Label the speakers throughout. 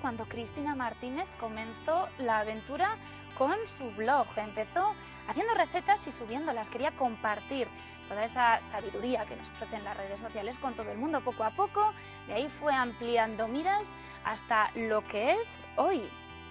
Speaker 1: cuando Cristina Martínez comenzó la aventura con su blog. Empezó haciendo recetas y subiéndolas, quería compartir toda esa sabiduría que nos ofrecen las redes sociales con todo el mundo poco a poco. De ahí fue ampliando miras hasta lo que es hoy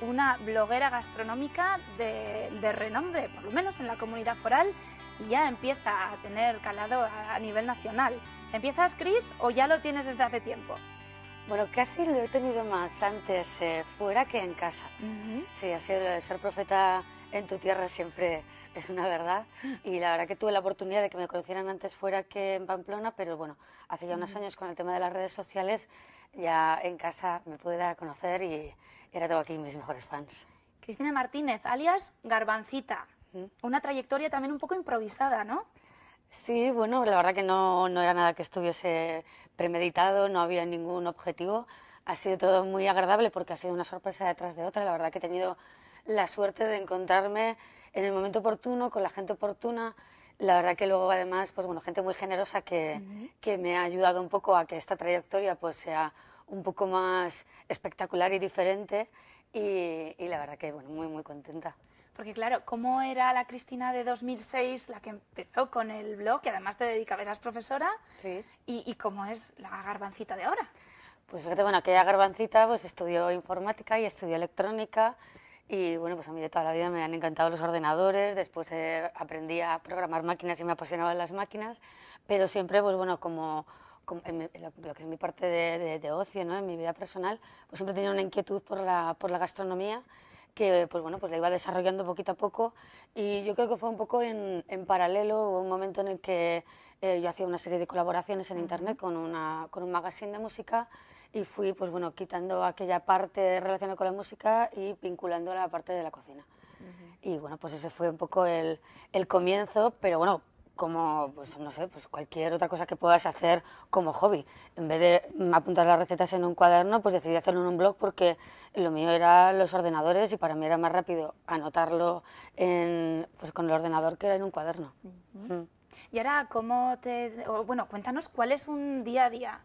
Speaker 1: una bloguera gastronómica de, renombre, por lo menos en la comunidad foral, y ya empieza a tener calado a, a nivel nacional. ¿Empiezas, Cris, o ya lo tienes desde hace tiempo?
Speaker 2: Bueno, casi lo he tenido más antes eh, fuera que en casa. Sí, así de ser profeta en tu tierra siempre es una verdad. Y la verdad que tuve la oportunidad de que me conocieran antes fuera que en Pamplona, pero bueno, hace ya unos años con el tema de las redes sociales, ya en casa me pude dar a conocer y, era ahora tengo aquí mis mejores fans.
Speaker 1: Cristina Martínez, alias Garbancita. ¿Mm? Una trayectoria también un poco improvisada, ¿no?
Speaker 2: Sí, bueno, la verdad que no, no era nada que estuviese premeditado, no había ningún objetivo. Ha sido todo muy agradable porque ha sido una sorpresa detrás de otra. La verdad que he tenido la suerte de encontrarme en el momento oportuno, con la gente oportuna. La verdad que luego además, pues bueno, gente muy generosa que, me ha ayudado un poco a que esta trayectoria pues sea un poco más espectacular y diferente y,
Speaker 1: y la verdad que bueno, muy muy contenta. Porque claro, ¿cómo era la Cristina de 2006, la que empezó con el blog, que además te dedica, a verás profesora, sí. y, cómo es la garbancita de ahora?
Speaker 2: Pues fíjate, bueno, aquella garbancita pues estudió informática y estudió electrónica y bueno, pues a mí de toda la vida me han encantado los ordenadores, después eh, aprendí a programar máquinas y me apasionaban las máquinas, pero siempre pues bueno, como, lo, que es mi parte de, ocio, ¿no? en mi vida personal, pues siempre tenía una inquietud por la, por la gastronomía que pues bueno, pues la iba desarrollando poquito a poco y yo creo que fue un poco en, en paralelo, un momento en el que eh, yo hacía una serie de colaboraciones en internet con, una, con un magazine de música y fui pues bueno, quitando aquella parte relacionada con la música y vinculando la parte de la cocina. Y bueno, pues ese fue un poco el, el comienzo, pero bueno, como, pues no sé, pues cualquier otra cosa que puedas hacer como hobby. En vez de apuntar las recetas en un cuaderno, pues decidí hacerlo en un blog porque lo mío eran los ordenadores y para mí era más rápido anotarlo en, pues, con el ordenador que era en un cuaderno.
Speaker 1: Y ahora, ¿cómo te...? bueno, cuéntanos cuál es un día a día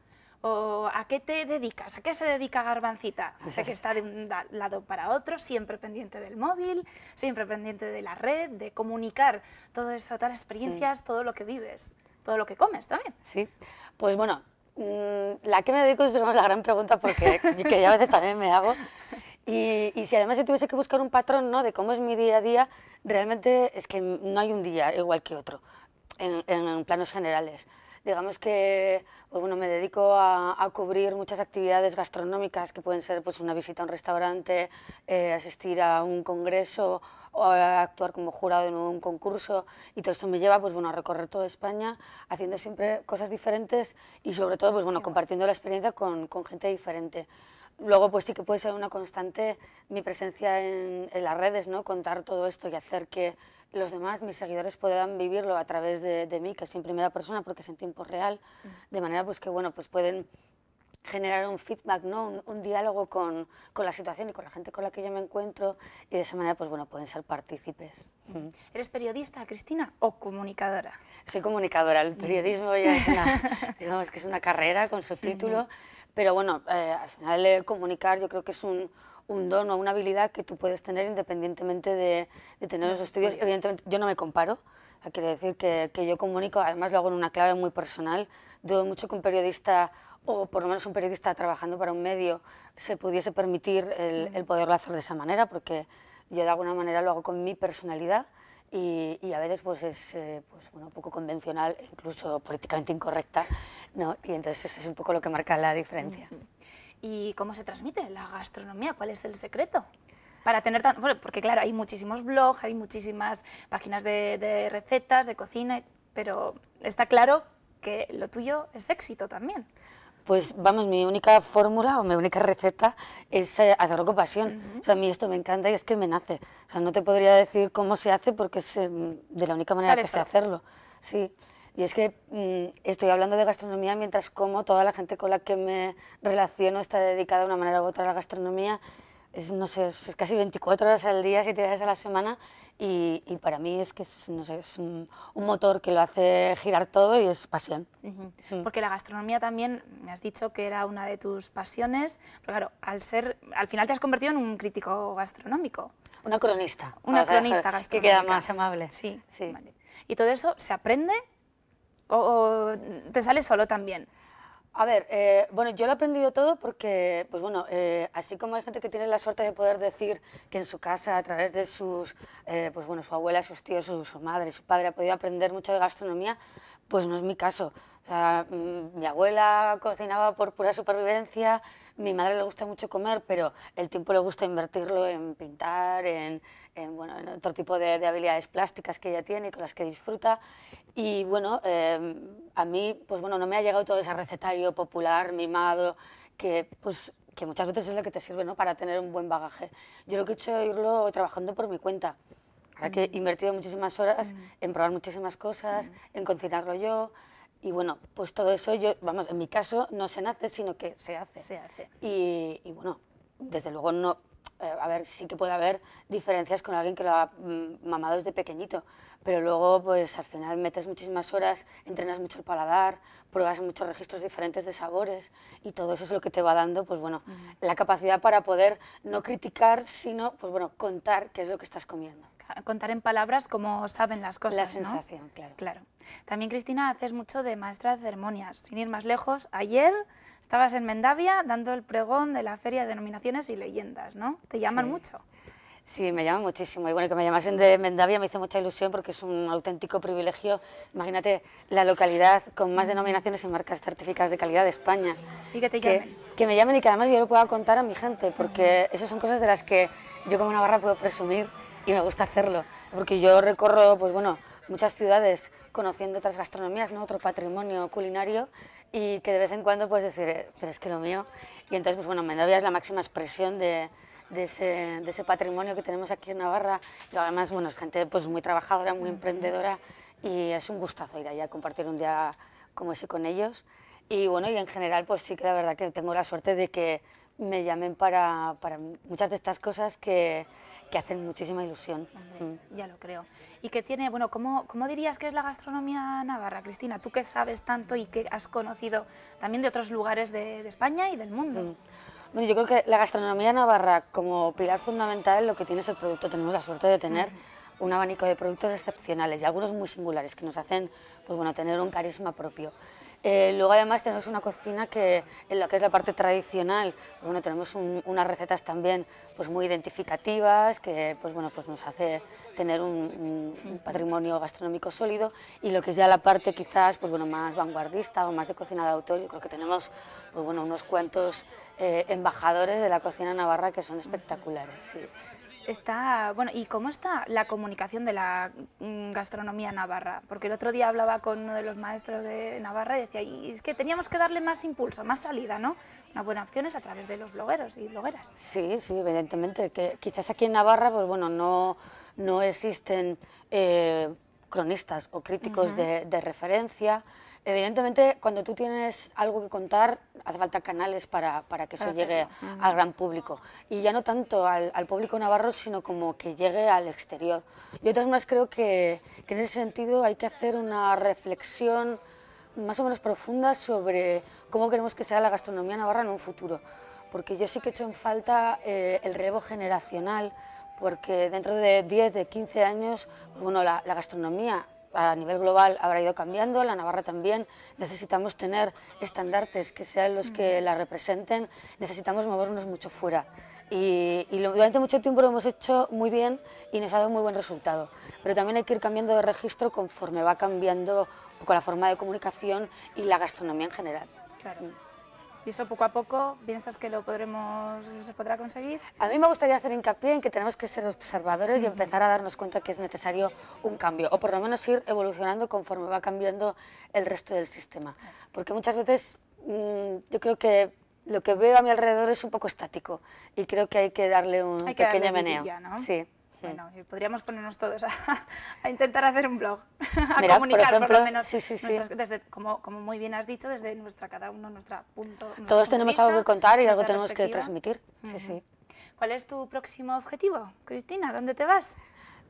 Speaker 1: ¿a qué te dedicas? ¿A qué se dedica Garbancita? Pues sé que está de un lado para otro, siempre pendiente del móvil, siempre pendiente de la red, de comunicar todo eso, todas las experiencias, todo lo que vives, todo lo que comes también. Sí, pues bueno, mm,
Speaker 2: la que me dedico es la gran pregunta porque que a veces también me hago. Y, si además yo tuviese que buscar un patrón ¿no? de cómo es mi día a día, realmente es que no hay un día igual que otro, en planos generales. Digamos que pues bueno, me dedico a, cubrir muchas actividades gastronómicas que pueden ser pues, una visita a un restaurante, eh, asistir a un congreso o actuar como jurado en un concurso y todo esto me lleva pues, bueno, a recorrer toda España haciendo siempre cosas diferentes y sobre todo pues, bueno, compartiendo la experiencia con gente diferente. Luego, pues sí que puede ser una constante mi presencia en, las redes, ¿no? Contar todo esto y hacer que los demás, mis seguidores, puedan vivirlo a través de, mí, que es en primera persona, porque es en tiempo real, mm. de manera pues que, bueno, pues pueden generar un feedback, ¿no? un, diálogo con, con, la situación y con la gente con la que yo me encuentro y de esa manera pues bueno, pueden ser partícipes.
Speaker 1: ¿Eres periodista, Cristina, o comunicadora?
Speaker 2: Soy comunicadora, el periodismo
Speaker 1: ya es una,
Speaker 2: digamos que es una carrera con su título, pero bueno, eh, al final eh, comunicar yo creo que es un, don o una habilidad que tú puedes tener independientemente de, tener los estudios. Evidentemente, yo no me comparo, quiero decir que, que, yo comunico, además lo hago en una clave muy personal. Dudo mucho que un periodista o por lo menos un periodista trabajando para un medio se pudiese permitir el, poderlo hacer de esa manera, porque yo de alguna manera lo hago con mi personalidad y, a veces pues es eh, pues, bueno, un poco convencional, e incluso políticamente incorrecta, ¿no? y entonces eso es un poco lo que marca la diferencia.
Speaker 1: ¿Y cómo se transmite la gastronomía? ¿Cuál es el secreto? para tener tan, bueno, porque claro, hay muchísimos blogs, hay muchísimas páginas de, de, recetas, de cocina, pero está claro que lo tuyo es éxito también
Speaker 2: pues vamos, mi única fórmula o mi única receta es eh, hacerlo con pasión. O sea, a mí esto me encanta y es que me nace. O sea, no te podría decir cómo se hace porque es em, de la única manera que se sé hacerlo. Sí. Y es que mm, estoy hablando de gastronomía mientras como toda la gente con la que me relaciono está dedicada de una manera u otra a la gastronomía es, casi 24 horas al día, 7 días a la semana y, para mí es que no es un, motor que lo hace girar todo y es pasión.
Speaker 1: Mm. Porque la gastronomía también, me has dicho que era una de tus pasiones, pero claro, al, ser, al final te has convertido en un crítico gastronómico. Una cronista. Una cronista gastronómica. Que queda más amable. Sí, ¿Y todo eso se aprende o te sale solo también? A ver,
Speaker 2: eh, bueno, yo lo he aprendido todo porque, pues bueno, eh, así como hay gente que tiene la suerte de poder decir que en su casa, a través de sus, eh, pues bueno, su abuela, sus tíos, su, su, madre, su padre, ha podido aprender mucho de gastronomía, pues no es mi caso. O sea, mm, mi abuela cocinaba por pura supervivencia, mi madre le gusta mucho comer, pero el tiempo le gusta invertirlo en pintar, en, en, otro tipo de, habilidades plásticas que ella tiene y con las que disfruta. Y bueno, em, a mí pues bueno, no me ha llegado todo ese recetario popular, mimado, pues, que muchas veces es lo que te sirve ¿no? para tener un buen bagaje. Yo lo que he hecho es irlo trabajando por mi cuenta. Ahora que he mm. invertido muchísimas horas mm. en probar muchísimas cosas, en cocinarlo yo, y bueno, pues todo eso, yo, vamos, en mi caso no se nace, sino que se hace. Se hace. Y, bueno, desde luego no, eh, a ver, sí que puede haber diferencias con alguien que lo ha mm, mamado desde pequeñito, pero luego pues al final metes muchísimas horas, entrenas mucho el paladar, pruebas muchos registros diferentes de sabores y todo eso es lo que te va dando, pues bueno, la capacidad para poder no criticar, sino pues bueno, contar qué es lo que estás comiendo
Speaker 1: contar en palabras cómo saben las cosas. La sensación, claro. Claro. También, Cristina, haces mucho de maestra de ceremonias. Sin ir más lejos, ayer estabas en Mendavia dando el pregón de la Feria de Denominaciones y Leyendas, ¿no? Te llaman mucho.
Speaker 2: Sí, me llaman muchísimo. Y bueno, que me llamasen de Mendavia me hizo mucha ilusión porque es un auténtico privilegio. Imagínate la localidad con más denominaciones y marcas certificadas de calidad de España. que Que, me llamen y que además yo lo pueda contar a mi gente, porque esas son cosas de las que yo como Navarra puedo presumir y me gusta hacerlo, porque yo recorro, pues bueno, muchas ciudades conociendo otras gastronomías, ¿no? Otro patrimonio culinario y que de vez en cuando puedes decir, eh, pero es que lo mío. Y entonces, pues bueno, Mendavia es la máxima expresión de, de, ese, de, ese, patrimonio que tenemos aquí en Navarra. Y además, bueno, es gente pues muy trabajadora, muy emprendedora y es un gustazo ir allá a compartir un día como ese con ellos. Y bueno, y en general, pues sí que la verdad que tengo la suerte de que me llamen para, muchas de estas cosas que, hacen muchísima ilusión. Mm.
Speaker 1: Ya lo creo. Y que tiene, bueno, ¿cómo, ¿cómo dirías que es la gastronomía navarra, Cristina? Tú que sabes tanto y que has conocido también de otros lugares de, España y del mundo. Mm.
Speaker 2: Bueno, yo creo que la gastronomía navarra como pilar fundamental lo que tiene es el producto, tenemos la suerte de tener un abanico de productos excepcionales y algunos muy singulares que nos hacen pues bueno, tener un carisma propio. Eh, luego además tenemos una cocina que en lo que es la parte tradicional, bueno, tenemos unas recetas también pues muy identificativas que pues bueno, pues nos hace tener un, patrimonio gastronómico sólido y lo que es ya la parte quizás pues bueno, más vanguardista o más de cocina de autor, yo creo que tenemos pues bueno, unos cuantos eh, embajadores de la cocina navarra que son espectaculares. Sí.
Speaker 1: Está, bueno, ¿y cómo está la comunicación de la mm, gastronomía navarra? Porque el otro día hablaba con uno de los maestros de Navarra y decía, y es que teníamos que darle más impulso, más salida, ¿no? Una buena opción es a través de los blogueros y blogueras.
Speaker 2: Sí, sí, evidentemente. Que quizás aquí en Navarra, pues bueno, no, existen eh, cronistas o críticos de, de referencia. Evidentemente, cuando tú tienes algo que contar, hace falta canales para, para que eso llegue al mm. gran público. Y ya no tanto al, público navarro, sino como que llegue al exterior. Yo otras más creo que, en ese sentido hay que hacer una reflexión más o menos profunda sobre cómo queremos que sea la gastronomía navarra en un futuro. Porque yo sí que he hecho en falta eh, el relevo generacional, porque dentro de 10, de 15 años, bueno, la, la gastronomía a nivel global habrá ido cambiando, la Navarra también, necesitamos tener estandartes que sean los que la representen, necesitamos movernos mucho fuera. Y, durante mucho tiempo lo hemos hecho muy bien y nos ha dado muy buen resultado, pero también hay que ir cambiando de registro conforme va cambiando con la forma de comunicación y la gastronomía en general. Mm
Speaker 1: y eso poco a poco piensas que lo podremos, se podrá conseguir.
Speaker 2: A mí me gustaría hacer hincapié en que tenemos que ser observadores y empezar a darnos cuenta que es necesario un cambio, o por lo menos ir evolucionando conforme va cambiando el resto del sistema. Porque muchas veces mm, yo creo que lo que veo a mi alrededor es un poco estático y creo que hay que darle un pequeño meneo. Sí.
Speaker 1: Bueno, podríamos ponernos todos a, intentar hacer un blog, a comunicar por, lo menos, desde, como, muy bien has dicho, desde nuestra cada uno, nuestra punto. todos tenemos algo que contar y algo tenemos que transmitir. ¿Cuál es tu próximo objetivo, Cristina? ¿Dónde te vas?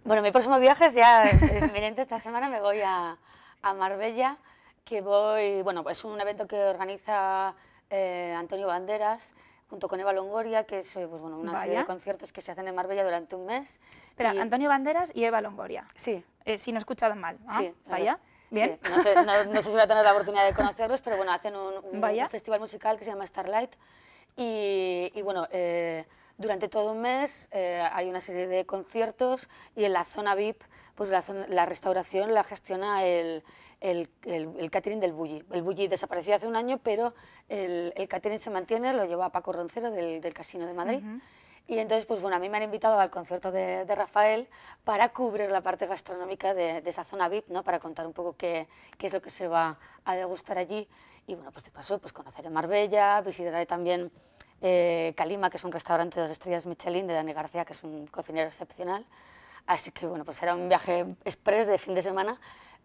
Speaker 1: Bueno, mi próximo viaje es ya eh, inminente. Esta semana me voy
Speaker 2: a, a, Marbella, que voy, bueno, es un evento que organiza eh, Antonio Banderas junto con Eva Longoria, que es eh, pues bueno, una serie de conciertos que se hacen en Marbella durante un mes. Espera, Antonio
Speaker 1: Banderas y Eva Longoria. Sí. Eh, si no he escuchado mal. Sí. Vaya.
Speaker 2: Bien. No, sé, si voy a tener la oportunidad de conocerlos, pero bueno, hacen un, festival musical que se llama Starlight. Y, y bueno, eh, durante todo un mes hay una serie de conciertos y en la zona VIP, pues la, la restauración la gestiona el, el, catering del Bulli. El Bulli desapareció hace un año, pero el, catering se mantiene, lo lleva Paco Roncero del, Casino de Madrid. Y entonces, pues bueno, a mí me han invitado al concierto de, Rafael para cubrir la parte gastronómica de, esa zona VIP, ¿no? Para contar un poco qué, es lo que se va a degustar allí. Y bueno, pues de paso, pues conoceré Marbella, visitaré también eh, Calima, que es un restaurante de dos estrellas Michelin de Dani García, que es un cocinero excepcional. Así que bueno, pues era un viaje express de fin de semana,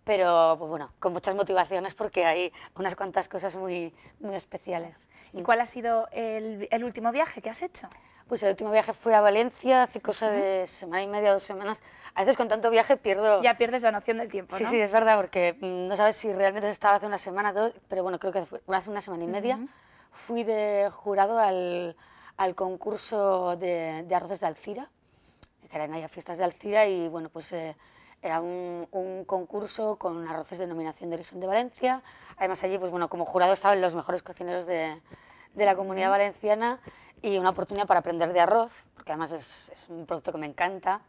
Speaker 2: pero pues bueno, con muchas motivaciones porque hay unas cuantas cosas muy, muy especiales.
Speaker 1: ¿Y cuál ha sido el, último viaje que has hecho?
Speaker 2: Pues el último viaje fue a Valencia hace cosa de semana
Speaker 1: y media, dos semanas. A veces con tanto viaje pierdo... Ya pierdes la noción del tiempo, Sí, ¿no? sí, es verdad,
Speaker 2: porque mm, no sabes si realmente estaba hace una semana, dos, pero bueno, creo que hace una semana y media. Fui de jurado al, al concurso de, de, arroces de Alcira, que eran allá fiestas de Alcira, y bueno, pues... Eh, era un, concurso con arroces de denominación de origen de Valencia. Además allí, pues bueno, como jurado estaban los mejores cocineros de, la comunidad valenciana y una oportunidad para aprender de arroz, porque además es, un producto que me encanta.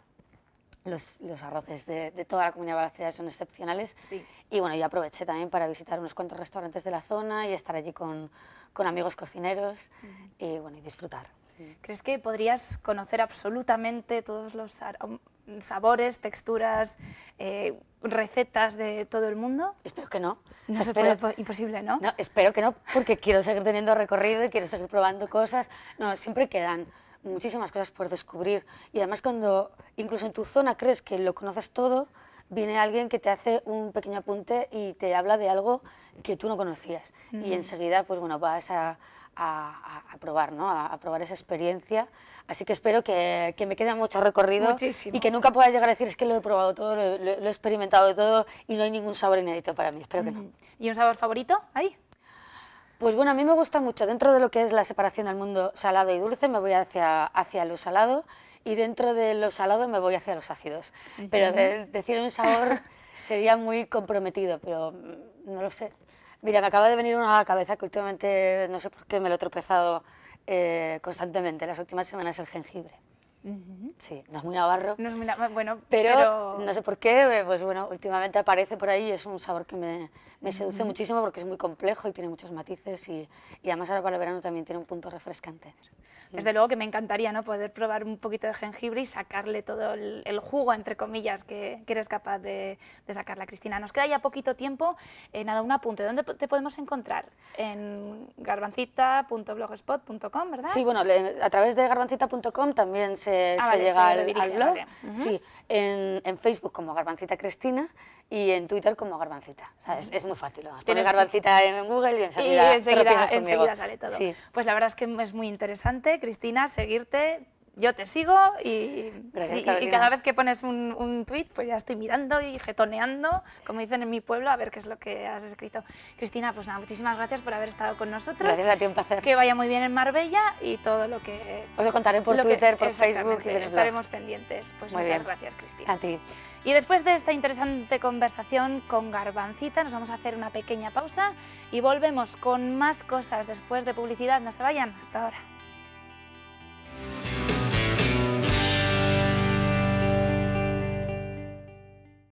Speaker 2: Los, arroces de, toda la comunidad valenciana son excepcionales. Sí. Y bueno, yo aproveché también para visitar unos cuantos restaurantes de la zona y estar allí con, amigos cocineros y bueno, y disfrutar.
Speaker 1: ¿Crees que podrías conocer absolutamente todos los sabores, texturas, eh, recetas de todo el mundo? Espero que no.
Speaker 2: No imposible, ¿no? espero que no, porque quiero seguir teniendo recorrido y quiero seguir probando cosas. No, siempre quedan muchísimas cosas por descubrir. Y además cuando incluso en tu zona crees que lo conoces todo, viene alguien que te hace un pequeño apunte y te habla de algo que tú no conocías. Y enseguida, pues bueno, vas a, a, probar, ¿no? A, probar esa experiencia. Así que espero que, que me quede mucho recorrido y que nunca pueda llegar a decir es que lo he probado todo, lo, he experimentado todo y no hay ningún sabor inédito para mí. Espero que no. ¿Y un sabor favorito? Ahí. Pues bueno, a mí me gusta mucho, dentro de lo que es la separación del mundo salado y dulce, me voy hacia, hacia lo salado y dentro de lo salado me voy hacia los ácidos. Pero decir un sabor sería muy comprometido, pero no lo sé. Mira, me acaba de venir una a la cabeza que últimamente, no sé por qué, me lo he tropezado eh, constantemente, las últimas semanas, el jengibre. Sí, no es muy navarro. No
Speaker 1: es muy bueno, pero, no sé por
Speaker 2: qué, eh, pues bueno, últimamente aparece por ahí y es un sabor que me,
Speaker 1: me seduce muchísimo
Speaker 2: porque es muy complejo y tiene muchos matices y, y además ahora
Speaker 1: para el verano también tiene un punto refrescante. Desde luego que me encantaría ¿no? poder probar un poquito de jengibre y sacarle todo el, jugo, entre comillas, que, eres capaz de, sacarla, Cristina. Nos queda ya poquito tiempo. Eh, nada, un apunte. ¿Dónde te podemos encontrar? En garbancita.blogspot.com, ¿verdad? Sí, bueno, a
Speaker 2: través de garbancita.com también se, ah, llega al, blog. Sí, en, Facebook como Garbancita Cristina y en Twitter como Garbancita. es, muy fácil.
Speaker 1: Pones Tienes Garbancita
Speaker 2: en Google y enseguida, y enseguida, sale todo.
Speaker 1: Pues la verdad es que es muy interesante, Cristina, seguirte, yo te sigo y, cada vez que pones un, un tweet, pues ya estoy mirando y getoneando, como dicen en mi pueblo, a ver qué es lo que has escrito. Cristina, pues nada, muchísimas gracias por haber estado con nosotros. Gracias a ti, un placer. Que vaya muy bien en Marbella y todo lo que... Os lo contaré por Twitter, por Facebook y Estaremos pendientes. Pues muchas gracias, Cristina. A ti. Y después de esta interesante conversación con Garbancita, nos vamos a hacer una pequeña pausa y volvemos con más cosas después de publicidad. No se vayan, hasta ahora.